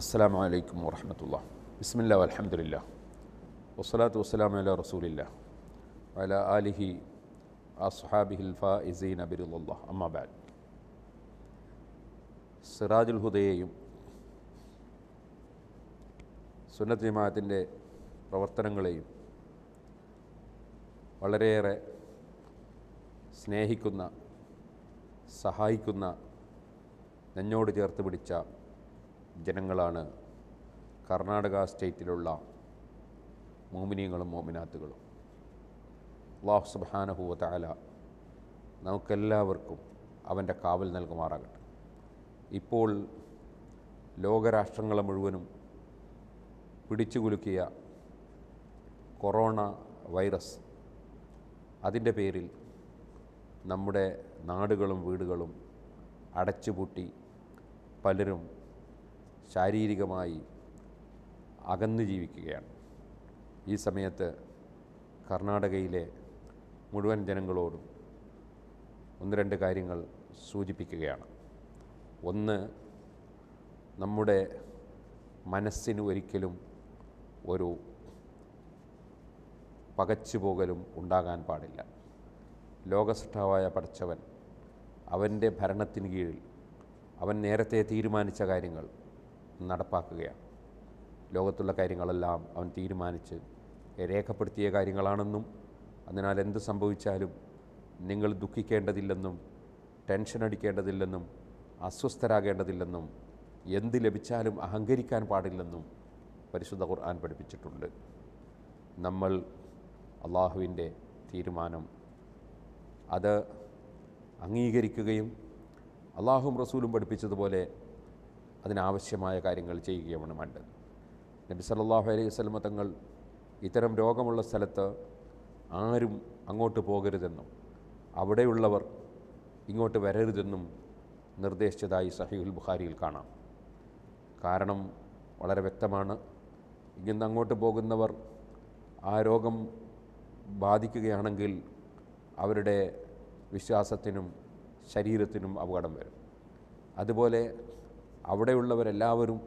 അസ്സാം വലൈക്കും വാഹമത്തുള്ള ബിസ്മില്ല അലഹമുല്ല വസ്സലാത്തു വസ്സലാം അല റസൂലില്ല അല ആലിഹി അസ്ഹാബിഹിൽ ഫൈസീൻ അബിറുല്ല അമ്മാബാദ് സിറാജുൽ ഹുദയെയും സുന്നത്ത് ജമാഅത്തിൻ്റെ പ്രവർത്തനങ്ങളെയും വളരെയേറെ സ്നേഹിക്കുന്ന സഹായിക്കുന്ന എന്നോട് ചേർത്ത് പിടിച്ച ജനങ്ങളാണ് കർണാടക സ്റ്റേറ്റിലുള്ള മോമിനിയങ്ങളും മോമിനാത്തുകളും അള്ളാഹു സുബാനഹുവ താല നമുക്കെല്ലാവർക്കും അവൻ്റെ കാവൽ നൽകുമാറാകട്ടെ ഇപ്പോൾ ലോകരാഷ്ട്രങ്ങളെ മുഴുവനും പിടിച്ചുകുലുക്കിയ കൊറോണ വൈറസ് അതിൻ്റെ പേരിൽ നമ്മുടെ നാടുകളും വീടുകളും അടച്ചുപൂട്ടി പലരും ശാരീരികമായി അകന്നു ജീവിക്കുകയാണ് ഈ സമയത്ത് കർണാടകയിലെ മുഴുവൻ ജനങ്ങളോടും ഒന്ന് രണ്ട് കാര്യങ്ങൾ സൂചിപ്പിക്കുകയാണ് ഒന്ന് നമ്മുടെ മനസ്സിന് ഒരിക്കലും ഒരു പകച്ചുപോകലും ഉണ്ടാകാൻ പാടില്ല ലോകസൃഷ്ടാവായ പഠിച്ചവൻ അവൻ്റെ ഭരണത്തിന് കീഴിൽ അവൻ നേരത്തെ തീരുമാനിച്ച കാര്യങ്ങൾ നടപ്പാക്കുകയാണ് ലോകത്തുള്ള കാര്യങ്ങളെല്ലാം അവൻ തീരുമാനിച്ച് രേഖപ്പെടുത്തിയ കാര്യങ്ങളാണെന്നും അതിനാൽ എന്ത് സംഭവിച്ചാലും നിങ്ങൾ ദുഃഖിക്കേണ്ടതില്ലെന്നും ടെൻഷൻ അടിക്കേണ്ടതില്ലെന്നും അസ്വസ്ഥരാകേണ്ടതില്ലെന്നും എന്ത് ലഭിച്ചാലും അഹങ്കരിക്കാൻ പാടില്ലെന്നും പരിശുദ്ധ ഖുർആൻ പഠിപ്പിച്ചിട്ടുണ്ട് നമ്മൾ അള്ളാഹുവിൻ്റെ തീരുമാനം അത് അംഗീകരിക്കുകയും അള്ളാഹും റസൂലും പഠിപ്പിച്ചതുപോലെ അതിനാവശ്യമായ കാര്യങ്ങൾ ചെയ്യുകയാണ് വേണ്ടത് നബി സല്ലാഹു അലൈഹി വസ്ലമ തങ്ങൾ ഇത്തരം രോഗമുള്ള സ്ഥലത്ത് ആരും അങ്ങോട്ട് പോകരുതെന്നും അവിടെയുള്ളവർ ഇങ്ങോട്ട് വരരുതെന്നും നിർദ്ദേശിച്ചതായി സഹീഹുൽ ബുഖാരിയിൽ കാണാം കാരണം വളരെ വ്യക്തമാണ് ഇങ്ങനെ അങ്ങോട്ട് പോകുന്നവർ ആ രോഗം ബാധിക്കുകയാണെങ്കിൽ അവരുടെ വിശ്വാസത്തിനും ശരീരത്തിനും അപകടം വരും അതുപോലെ അവിടെയുള്ളവരെല്ലാവരും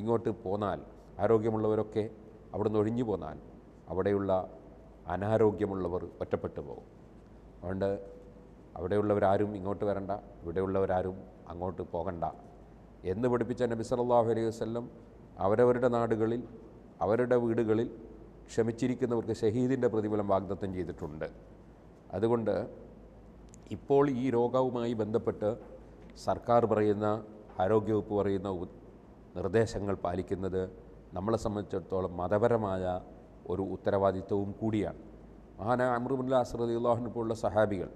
ഇങ്ങോട്ട് പോന്നാൽ ആരോഗ്യമുള്ളവരൊക്കെ അവിടുന്ന് ഒഴിഞ്ഞു പോന്നാൽ അവിടെയുള്ള അനാരോഗ്യമുള്ളവർ ഒറ്റപ്പെട്ടു പോകും അതുകൊണ്ട് അവിടെയുള്ളവരാരും ഇങ്ങോട്ട് വരണ്ട ഇവിടെയുള്ളവരാരും അങ്ങോട്ട് പോകണ്ട എന്ന് പഠിപ്പിച്ച നബി സല്ലാഹു അലൈഹി വസ്ലം അവരവരുടെ നാടുകളിൽ അവരുടെ വീടുകളിൽ ക്ഷമിച്ചിരിക്കുന്നവർക്ക് ഷഹീദിൻ്റെ പ്രതിഫലം വാഗ്ദത്തം ചെയ്തിട്ടുണ്ട് അതുകൊണ്ട് ഇപ്പോൾ ഈ രോഗവുമായി ബന്ധപ്പെട്ട് സർക്കാർ പറയുന്ന ആരോഗ്യവകുപ്പ് പറയുന്ന നിർദ്ദേശങ്ങൾ പാലിക്കുന്നത് നമ്മളെ സംബന്ധിച്ചിടത്തോളം മതപരമായ ഒരു ഉത്തരവാദിത്വവും കൂടിയാണ് മഹാന അമ്രുബുല്ല ഉള്ളാഹിനെ പോലുള്ള സഹാബികൾ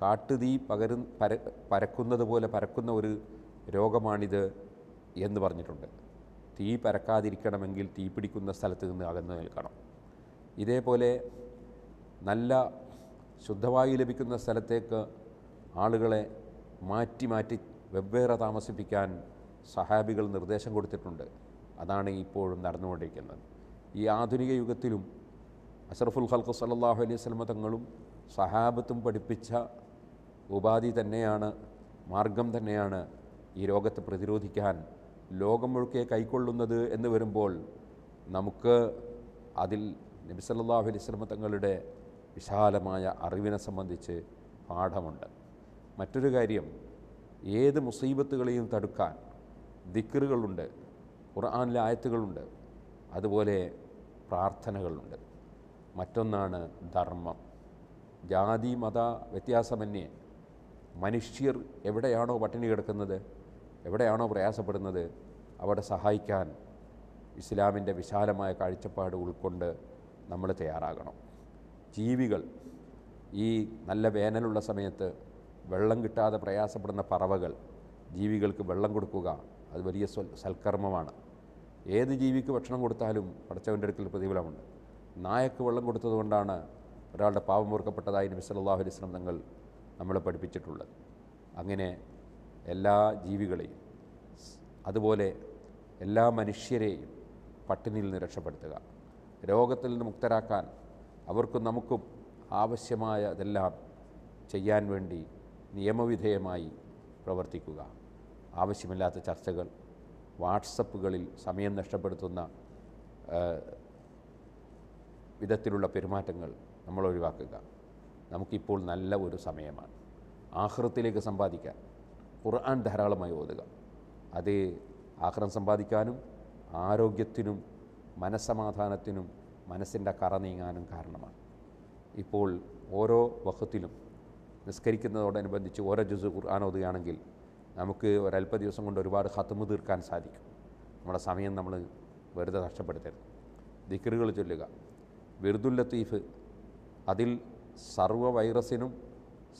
കാട്ടുതീ പകരു പര പരക്കുന്നത് പോലെ പരക്കുന്ന ഒരു രോഗമാണിത് എന്ന് പറഞ്ഞിട്ടുണ്ട് തീ പരക്കാതിരിക്കണമെങ്കിൽ തീ പിടിക്കുന്ന സ്ഥലത്ത് നിന്ന് അകന്നു നിൽക്കണം ഇതേപോലെ നല്ല ശുദ്ധവായു ലഭിക്കുന്ന സ്ഥലത്തേക്ക് ആളുകളെ മാറ്റി മാറ്റി വെവ്വേറെ താമസിപ്പിക്കാൻ സഹാബികൾ നിർദ്ദേശം കൊടുത്തിട്ടുണ്ട് അതാണ് ഇപ്പോഴും നടന്നുകൊണ്ടിരിക്കുന്നത് ഈ ആധുനിക യുഗത്തിലും അഷറഫുൽ ഖൽഖ് സല്ലാഹു അലൈഹി സ്വലമ തങ്ങളും സഹാബത്തും പഠിപ്പിച്ച ഉപാധി തന്നെയാണ് മാർഗം തന്നെയാണ് ഈ രോഗത്തെ പ്രതിരോധിക്കാൻ ലോകം മുഴുക്കെ കൈക്കൊള്ളുന്നത് എന്ന് വരുമ്പോൾ നമുക്ക് അതിൽ നബി സല്ലാഹു അലൈഹി സ്വലമ തങ്ങളുടെ വിശാലമായ അറിവിനെ സംബന്ധിച്ച് പാഠമുണ്ട് മറ്റൊരു കാര്യം ഏത് മുസീബത്തുകളെയും തടുക്കാൻ ദിക്കറുകളുണ്ട് ഖുർആാനിലെ ആയത്തുകളുണ്ട് അതുപോലെ പ്രാർത്ഥനകളുണ്ട് മറ്റൊന്നാണ് ധർമ്മം ജാതി മത വ്യത്യാസമന്യേ മനുഷ്യർ എവിടെയാണോ പട്ടിണി കിടക്കുന്നത് എവിടെയാണോ പ്രയാസപ്പെടുന്നത് അവിടെ സഹായിക്കാൻ ഇസ്ലാമിൻ്റെ വിശാലമായ കാഴ്ചപ്പാട് ഉൾക്കൊണ്ട് നമ്മൾ തയ്യാറാകണം ജീവികൾ ഈ നല്ല വേനലുള്ള സമയത്ത് വെള്ളം കിട്ടാതെ പ്രയാസപ്പെടുന്ന പറവകൾ ജീവികൾക്ക് വെള്ളം കൊടുക്കുക അത് വലിയ സൽക്കർമ്മമാണ് ഏത് ജീവിക്ക് ഭക്ഷണം കൊടുത്താലും പടച്ചവൻ്റെ അടുക്കൽ പ്രതിഫലമുണ്ട് നായക്ക് വെള്ളം കൊടുത്തതുകൊണ്ടാണ് ഒരാളുടെ പാവം ഓർക്കപ്പെട്ടതായി നബി സല്ലാഹു അലൈഹി സ്വലം തങ്ങൾ നമ്മളെ പഠിപ്പിച്ചിട്ടുള്ളത് അങ്ങനെ എല്ലാ ജീവികളെയും അതുപോലെ എല്ലാ മനുഷ്യരെയും പട്ടിണിയിൽ നിന്ന് രക്ഷപ്പെടുത്തുക രോഗത്തിൽ നിന്ന് മുക്തരാക്കാൻ അവർക്കും നമുക്കും ആവശ്യമായതെല്ലാം ചെയ്യാൻ വേണ്ടി നിയമവിധേയമായി പ്രവർത്തിക്കുക ആവശ്യമില്ലാത്ത ചർച്ചകൾ വാട്സപ്പുകളിൽ സമയം നഷ്ടപ്പെടുത്തുന്ന വിധത്തിലുള്ള പെരുമാറ്റങ്ങൾ നമ്മൾ ഒഴിവാക്കുക നമുക്കിപ്പോൾ നല്ല ഒരു സമയമാണ് ആഹ്റത്തിലേക്ക് സമ്പാദിക്കാൻ ഖുർആൻ ധാരാളമായി ഓതുക അത് ആഹ്റം സമ്പാദിക്കാനും ആരോഗ്യത്തിനും മനസ്സമാധാനത്തിനും മനസ്സിൻ്റെ കറ നീങ്ങാനും കാരണമാണ് ഇപ്പോൾ ഓരോ വഹത്തിലും നിസ്കരിക്കുന്നതോടനുബന്ധിച്ച് ഓരോ ജുസ് ഖുർആൻ ഓതുകയാണെങ്കിൽ നമുക്ക് ഒരല്പ ദിവസം കൊണ്ട് ഒരുപാട് ഹത്തുമു തീർക്കാൻ സാധിക്കും നമ്മുടെ സമയം നമ്മൾ വെറുതെ നഷ്ടപ്പെടുത്തരുത് ദിക്കറുകൾ ചൊല്ലുക ബിർദുൽ ലത്തീഫ് അതിൽ സർവ വൈറസിനും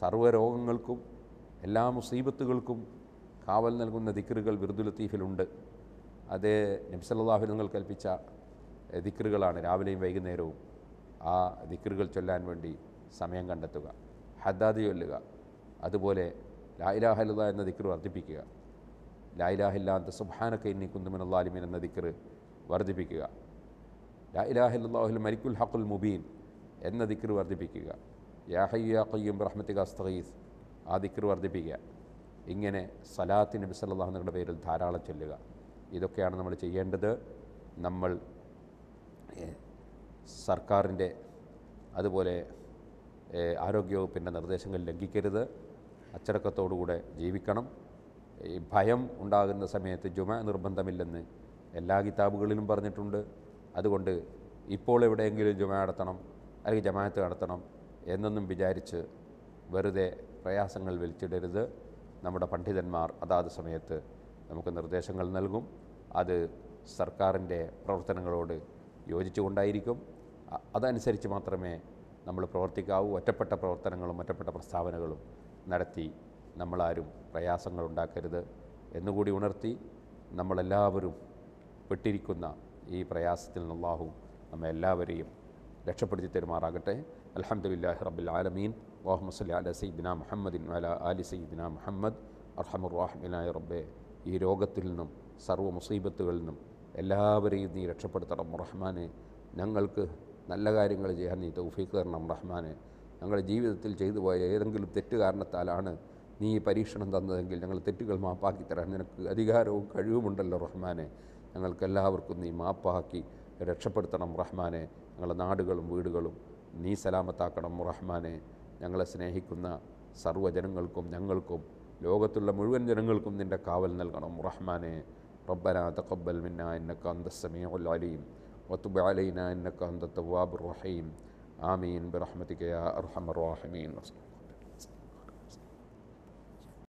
സർവ രോഗങ്ങൾക്കും എല്ലാ മുസീബത്തുകൾക്കും കാവൽ നൽകുന്ന ദിക്കറുകൾ ബിർദുൽ ലത്തീഫിലുണ്ട് അത് നബ്സല്ലാഹു നിങ്ങൾ കൽപ്പിച്ച ദിക്കറുകളാണ് രാവിലെയും വൈകുന്നേരവും ആ ദിക്കറുകൾ ചൊല്ലാൻ വേണ്ടി സമയം കണ്ടെത്തുക ഹദ്ദാദ് ചൊല്ലുക അതുപോലെ ലായിലാഹല്ല എന്ന ദിക്കർ വർദ്ധിപ്പിക്കുക ലായിലാഹില്ല അന്ത സുബാനൊക്കെ ഇന്നി കുന്തുമിനുള്ളാലിമീൻ എന്ന ദിക്കർ വർദ്ധിപ്പിക്കുക ലായിലാഹല്ലാഹുൽ മരിക്കുൽ ഹക്കുൽ മുബീൻ എന്ന ദിക്കർ വർദ്ധിപ്പിക്കുക യാഹയ്യ ഖയ്യും റഹ്മത്തിക അസ്തഖീസ് ആ ദിക്കർ വർദ്ധിപ്പിക്കുക ഇങ്ങനെ സലാത്ത് നബി സല്ലാഹുന്നവരുടെ പേരിൽ ധാരാളം ചൊല്ലുക ഇതൊക്കെയാണ് നമ്മൾ ചെയ്യേണ്ടത് നമ്മൾ സർക്കാരിൻ്റെ അതുപോലെ ആരോഗ്യവകുപ്പിൻ്റെ നിർദ്ദേശങ്ങൾ ലംഘിക്കരുത് അച്ചടക്കത്തോടുകൂടെ ജീവിക്കണം ഈ ഭയം ഉണ്ടാകുന്ന സമയത്ത് ജുമ നിർബന്ധമില്ലെന്ന് എല്ലാ കിതാബുകളിലും പറഞ്ഞിട്ടുണ്ട് അതുകൊണ്ട് ഇപ്പോൾ എവിടെയെങ്കിലും ജുമ നടത്തണം അല്ലെങ്കിൽ ജമാഅത്ത് നടത്തണം എന്നൊന്നും വിചാരിച്ച് വെറുതെ പ്രയാസങ്ങൾ വലിച്ചിടരുത് നമ്മുടെ പണ്ഡിതന്മാർ അതാത് സമയത്ത് നമുക്ക് നിർദ്ദേശങ്ങൾ നൽകും അത് സർക്കാരിൻ്റെ പ്രവർത്തനങ്ങളോട് യോജിച്ചുകൊണ്ടായിരിക്കും അതനുസരിച്ച് മാത്രമേ നമ്മൾ പ്രവർത്തിക്കാവൂ ഒറ്റപ്പെട്ട പ്രവർത്തനങ്ങളും ഒറ്റപ്പെട്ട പ്രസ്താവനകളും നടത്തി നമ്മളാരും പ്രയാസങ്ങൾ ഉണ്ടാക്കരുത് എന്നുകൂടി ഉണർത്തി നമ്മളെല്ലാവരും പെട്ടിരിക്കുന്ന ഈ പ്രയാസത്തിൽ നിന്നാഹു നമ്മെ എല്ലാവരെയും രക്ഷപ്പെടുത്തി തരുമാറാകട്ടെ അലഹമുല്ലാഹി റബ്ബിൽ ആലമീൻ വാഹ്മ സല്ലി അല സയ്യിദിന മുഹമ്മദിൻ അല അലി സയ്യിദിന മുഹമ്മദ് അറഹമുറാഹ്മിനായ റബ്ബെ ഈ രോഗത്തിൽ നിന്നും സർവ്വ മുസീബത്തുകളിൽ നിന്നും എല്ലാവരെയും നീ രക്ഷപ്പെടുത്തണം റഹ്മാനെ ഞങ്ങൾക്ക് നല്ല കാര്യങ്ങൾ ചെയ്യാൻ നീ തൗഫീഖ് തരണം റഹ്മാനെ ഞങ്ങളുടെ ജീവിതത്തിൽ ചെയ്തു പോയ ഏതെങ്കിലും തെറ്റ് കാരണത്താലാണ് നീ ഈ പരീക്ഷണം തന്നതെങ്കിൽ ഞങ്ങൾ തെറ്റുകൾ മാപ്പാക്കി തരാൻ നിനക്ക് അധികാരവും കഴിവുമുണ്ടല്ലോ റഹ്മാനെ ഞങ്ങൾക്കെല്ലാവർക്കും നീ മാപ്പാക്കി രക്ഷപ്പെടുത്തണം റഹ്മാനെ ഞങ്ങളുടെ നാടുകളും വീടുകളും നീ സലാമത്താക്കണം റഹ്മാനെ ഞങ്ങളെ സ്നേഹിക്കുന്ന സർവ്വജനങ്ങൾക്കും ഞങ്ങൾക്കും ലോകത്തുള്ള മുഴുവൻ ജനങ്ങൾക്കും നിൻ്റെ കാവൽ നൽകണം റഹ്മാനെ റബ്ബന തഖബ്ബൽ മിന്ന ഇന്നക അന്തസ്സമീഉൽ അലീം وتب علينا إنك أنت التواب الرحيم آمين برحمتك يا أرحم الراحمين